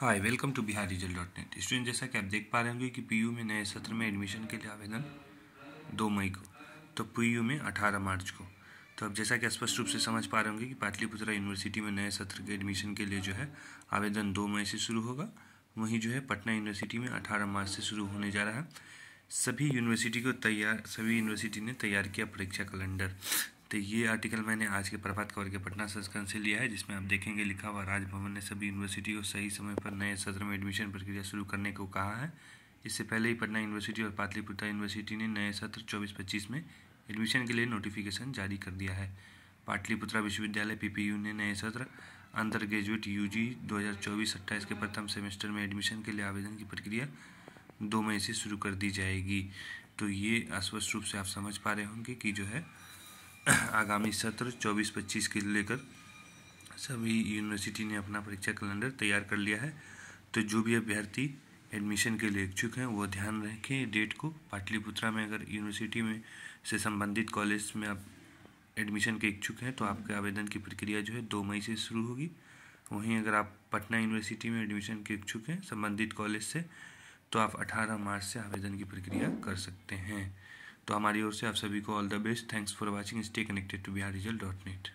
hi welcome to Bihar result dot net student जैसा कि आप देख पा रहे होंगे कि पीयू में नए सत्र में एडमिशन के लिए आवेदन दो मई को तो पीयू में अठारह मार्च को तो अब जैसा कि स्पष्ट रूप से समझ पा रहे होंगे कि पाटलिपुत्रा यूनिवर्सिटी में नए सत्र के एडमिशन के लिए जो है आवेदन दो मई से शुरू होगा वहीं जो है पटना यूनिवर्सिटी में अठारह मार्च से शुरू होने जा रहा है सभी यूनिवर्सिटी को तैयार सभी यूनिवर्सिटी ने तैयार किया परीक्षा कैलेंडर तो ये आर्टिकल मैंने आज के प्रभात खबर के पटना संस्करण से लिया है जिसमें आप देखेंगे लिखा हुआ राजभवन ने सभी यूनिवर्सिटी को सही समय पर नए सत्र में एडमिशन प्रक्रिया शुरू करने को कहा है इससे पहले ही पटना यूनिवर्सिटी और पाटलिपुत्र यूनिवर्सिटी ने नए सत्र चौबीस पच्चीस में एडमिशन के लिए नोटिफिकेशन जारी कर दिया है पाटलिपुत्रा विश्वविद्यालय पी ने नए सत्र अंडर ग्रेजुएट यू जी दो के प्रथम सेमेस्टर में एडमिशन के लिए आवेदन की प्रक्रिया दो मई से शुरू कर दी जाएगी तो ये स्पष्ट रूप से आप समझ पा रहे होंगे कि जो है आगामी सत्र 24-25 के लेकर सभी यूनिवर्सिटी ने अपना परीक्षा कैलेंडर तैयार कर लिया है तो जो भी अभ्यर्थी एडमिशन के लिए इच्छुक हैं वो ध्यान रखें डेट को पाटलिपुत्रा में अगर यूनिवर्सिटी में से संबंधित कॉलेज में आप एडमिशन के इच्छुक हैं तो आपके आवेदन की प्रक्रिया जो है दो मई से शुरू होगी वहीं अगर आप पटना यूनिवर्सिटी में एडमिशन के इच्छुक हैं संबंधित कॉलेज से तो आप 18 मार्च से आवेदन की प्रक्रिया कर सकते हैं तो हमारी ओर से आप सभी को all the best thanks for watching stay connected to Bihar result dot net